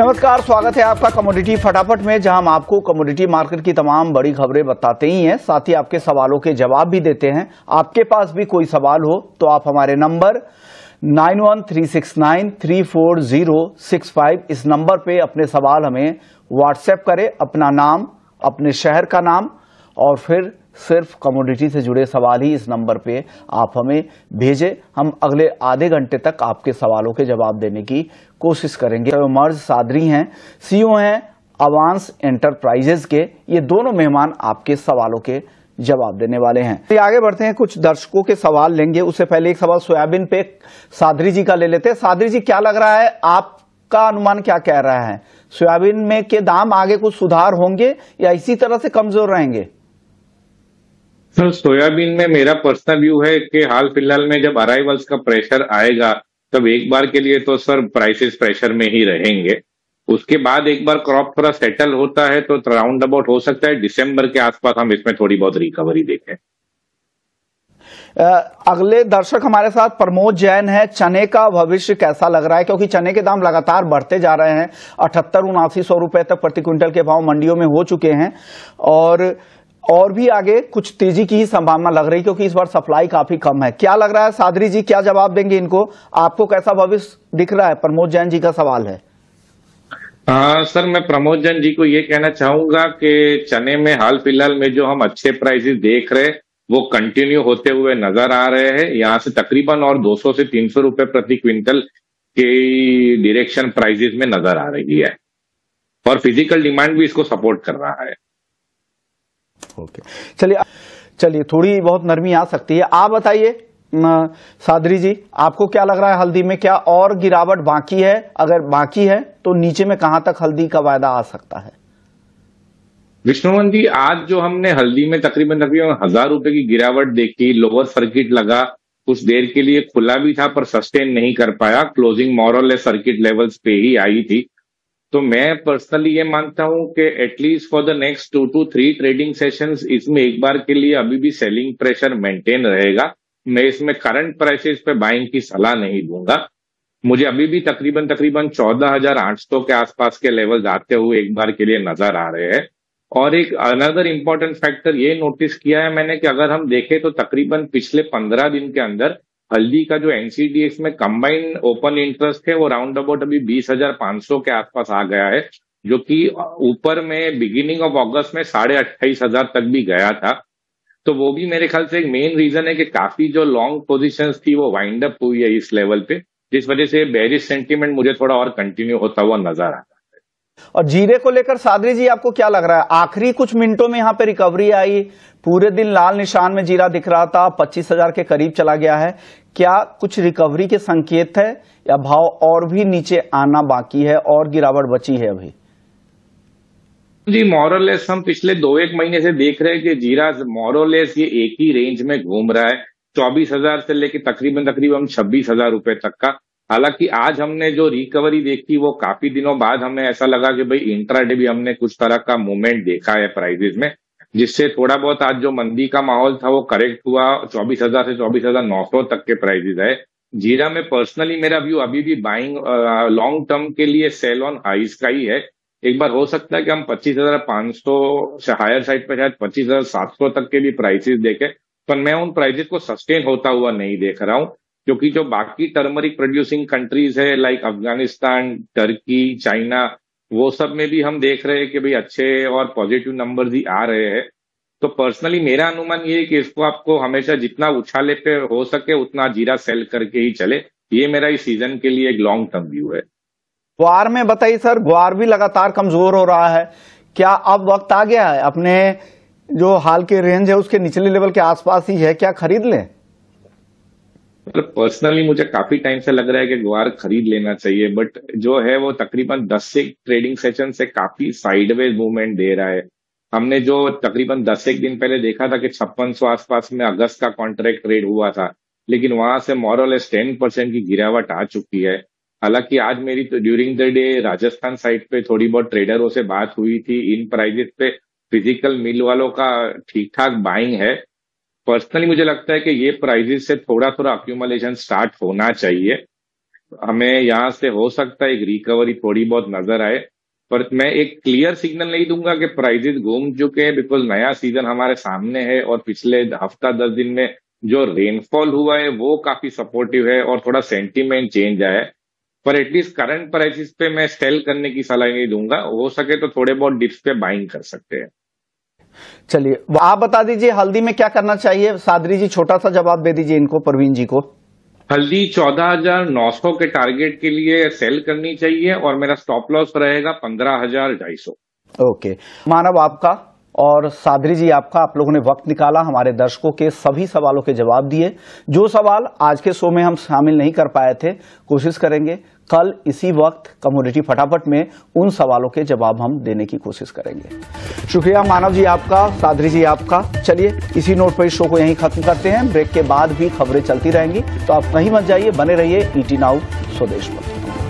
नमस्कार स्वागत है आपका कमोडिटी फटाफट में जहां हम आपको कमोडिटी मार्केट की तमाम बड़ी खबरें बताते ही हैं साथ ही आपके सवालों के जवाब भी देते हैं आपके पास भी कोई सवाल हो तो आप हमारे नंबर 9136934065 इस नंबर पे अपने सवाल हमें व्हाट्सएप करें अपना नाम अपने शहर का नाम और फिर सिर्फ कमोडिटी से जुड़े सवाल ही इस नंबर पे आप हमें भेजें हम अगले आधे घंटे तक आपके सवालों के जवाब देने की कोशिश करेंगे तो मर्ज सादरी हैं सीईओ हैं अवांस एंटरप्राइजेज के ये दोनों मेहमान आपके सवालों के जवाब देने वाले हैं तो आगे बढ़ते हैं कुछ दर्शकों के सवाल लेंगे उससे पहले एक सवाल सोयाबीन पे साधरी जी का ले लेते हैं साधरी जी क्या लग रहा है आपका अनुमान क्या कह रहा है सोयाबीन में के दाम आगे कुछ सुधार होंगे या इसी तरह से कमजोर रहेंगे सर सोयाबीन में मेरा पर्सनल व्यू है कि हाल फिलहाल में जब अराइवल्स का प्रेशर आएगा तब एक बार के लिए तो सर प्राइसेस प्रेशर में ही रहेंगे उसके बाद एक बार क्रॉप थोड़ा सेटल होता है तो राउंड अबाउट हो सकता है दिसंबर के आसपास हम इसमें थोड़ी बहुत रिकवरी देखें अगले दर्शक हमारे साथ प्रमोद जैन है चने का भविष्य कैसा लग रहा है क्योंकि चने के दाम लगातार बढ़ते जा रहे हैं अठहत्तर उनासी सौ रुपए तक प्रति क्विंटल के भाव मंडियों में हो चुके हैं और और भी आगे कुछ तेजी की ही संभावना लग रही क्योंकि इस बार सप्लाई काफी कम है क्या लग रहा है सादरी जी क्या जवाब देंगे इनको आपको कैसा भविष्य दिख रहा है प्रमोद जैन जी का सवाल है आ, सर मैं प्रमोद जैन जी को ये कहना चाहूंगा कि चने में हाल फिलहाल में जो हम अच्छे प्राइसेस देख रहे वो कंटिन्यू होते हुए नजर आ रहे हैं यहाँ से तकरीबन और 200 से 300 रुपए प्रति क्विंटल के डायरेक्शन प्राइसेस में नजर आ रही है और फिजिकल डिमांड भी इसको सपोर्ट कर रहा है ओके चलिए चलिए थोड़ी बहुत नरमी आ सकती है आप बताइए सादरी जी आपको क्या लग रहा है हल्दी में क्या और गिरावट बाकी है अगर बाकी है तो नीचे में कहां तक हल्दी का वायदा आ सकता है विष्णुवन जी आज जो हमने हल्दी में तकरीबन तकरीबन हजार रुपए की गिरावट देखी लोअर सर्किट लगा कुछ देर के लिए खुला भी था पर सस्टेन नहीं कर पाया क्लोजिंग मॉरल सर्किट लेवल्स पे ही आई थी तो मैं पर्सनली ये मानता हूं कि at least for the next two two three trading session इसमें एक बार के लिए अभी भी सेलिंग प्रेशर मेंटेन रहेगा मैं इसमें करंट प्राइसेस पे बाइंग की सलाह नहीं दूंगा मुझे अभी भी तकरीबन तकरीबन चौदह हजार आठ सौ के आसपास के लेवल्स आते हुए एक बार के लिए नजर आ रहे हैं और एक अनदर इम्पोर्टेंट फैक्टर ये नोटिस किया है मैंने कि अगर हम देखें तो तकरीबन पिछले पंद्रह दिन के अंदर हल्दी का जो एनसीडीएक्स में कंबाइंड ओपन इंटरेस्ट है वो राउंड अबाउट अभी बीस हजार पांच सौ के आसपास आ गया है जो कि ऊपर में बिगिनिंग ऑफ अगस्त में साढ़े अट्ठाईस हजार तक भी गया था तो वो भी मेरे ख्याल से एक मेन रीजन है कि काफी जो लॉन्ग पोजिशन थी वो वाइंड अप हुई है इस लेवल पे जिस वजह से बेरिस सेंटिमेंट मुझे थोड़ा और कंटिन्यू होता हुआ नजर आता और जीरे को लेकर सादरी जी आपको क्या लग रहा है आखिरी कुछ मिनटों में यहां पे रिकवरी आई पूरे दिन लाल निशान में जीरा दिख रहा था पच्चीस हजार के करीब चला गया है क्या कुछ रिकवरी के संकेत है या भाव और भी नीचे आना बाकी है और गिरावट बची है अभी जी मॉरलेस हम पिछले दो एक महीने से देख रहे हैं कि जीरा मॉरलेस ये एक ही रेंज में घूम रहा है चौबीस हजार से लेकर तकरीबन तकरीबन छब्बीस हजार रुपए तक का हालांकि आज हमने जो रिकवरी देखी वो काफी दिनों बाद हमें ऐसा लगा कि भाई इंट्राडे भी हमने कुछ तरह का मूवमेंट देखा है प्राइजेज में जिससे थोड़ा बहुत आज जो मंदी का माहौल था वो करेक्ट हुआ चौबीस हजार से चौबीस हजार नौ सौ तक के प्राइजेज है जीरा में पर्सनली मेरा व्यू अभी भी बाइंग लॉन्ग टर्म के लिए सेल ऑन हाइस का ही है एक बार हो सकता है कि हम पच्चीस हजार पांच सौ से हायर साइड पर शायद पच्चीस हजार सात सौ तक के भी प्राइसेस देखे पर मैं उन प्राइजेस को सस्टेन होता हुआ नहीं देख रहा हूँ क्योंकि जो बाकी टर्मरिक प्रोड्यूसिंग कंट्रीज है लाइक अफगानिस्तान टर्की चाइना वो सब में भी हम देख रहे हैं कि भाई अच्छे और पॉजिटिव नंबर ही आ रहे हैं तो पर्सनली मेरा अनुमान ये है कि इसको आपको हमेशा जितना उछाले पे हो सके उतना जीरा सेल करके ही चले ये मेरा इस सीजन के लिए एक लॉन्ग टर्म व्यू है ग्वार में बताइए सर ग्वार भी लगातार कमजोर हो रहा है क्या अब वक्त आ गया है अपने जो हाल के रेंज है उसके निचले लेवल के आसपास ही है क्या खरीद लें मतलब पर्सनली मुझे काफी टाइम से लग रहा है कि ग्वार खरीद लेना चाहिए बट जो है वो तकरीबन दस से ट्रेडिंग सेशन से काफी साइडवेज मूवमेंट दे रहा है हमने जो तकरीबन दस एक दिन पहले देखा था कि छप्पन सौ आसपास में अगस्त का कॉन्ट्रैक्ट ट्रेड हुआ था लेकिन वहां से मॉरलेस टेन परसेंट की गिरावट आ चुकी है हालांकि आज मेरी तो during the day Rajasthan side पे थोड़ी बहुत ट्रेडरों से बात हुई थी इन प्राइजेस पे फिजिकल मिल वालों का ठीक ठाक बाइंग है पर्सनली मुझे लगता है कि ये प्राइजेस से थोड़ा थोड़ा अक्यूमलेशन स्टार्ट होना चाहिए हमें यहाँ से हो सकता है एक रिकवरी थोड़ी बहुत नजर आए पर मैं एक क्लियर सिग्नल नहीं दूंगा कि प्राइजेस घूम चुके हैं बिकॉज नया सीजन हमारे सामने है और पिछले हफ्ता दस दिन में जो रेनफॉल हुआ है वो काफी सपोर्टिव है और थोड़ा सेंटिमेंट चेंज आया है पर एटलीस्ट करंट प्राइसिस पे मैं सेल करने की सलाह नहीं दूंगा हो सके तो थोड़े बहुत डिप्स पे बाइंग कर सकते हैं चलिए आप बता दीजिए हल्दी में क्या करना चाहिए सादरी जी छोटा सा जवाब दे दीजिए इनको प्रवीण जी को हल्दी 14,900 के टारगेट के लिए सेल करनी चाहिए और मेरा स्टॉप लॉस रहेगा सौ ओके मानव आपका और सादरी जी आपका आप लोगों ने वक्त निकाला हमारे दर्शकों के सभी सवालों के जवाब दिए जो सवाल आज के शो में हम शामिल नहीं कर पाए थे कोशिश करेंगे कल इसी वक्त कम्युनिटी फटाफट में उन सवालों के जवाब हम देने की कोशिश करेंगे शुक्रिया मानव जी आपका सादरी जी आपका चलिए इसी नोट पर शो को यहीं खत्म करते हैं ब्रेक के बाद भी खबरें चलती रहेंगी तो आप कहीं मत जाइए बने रहिए ईटी e नाउ स्वदेश पर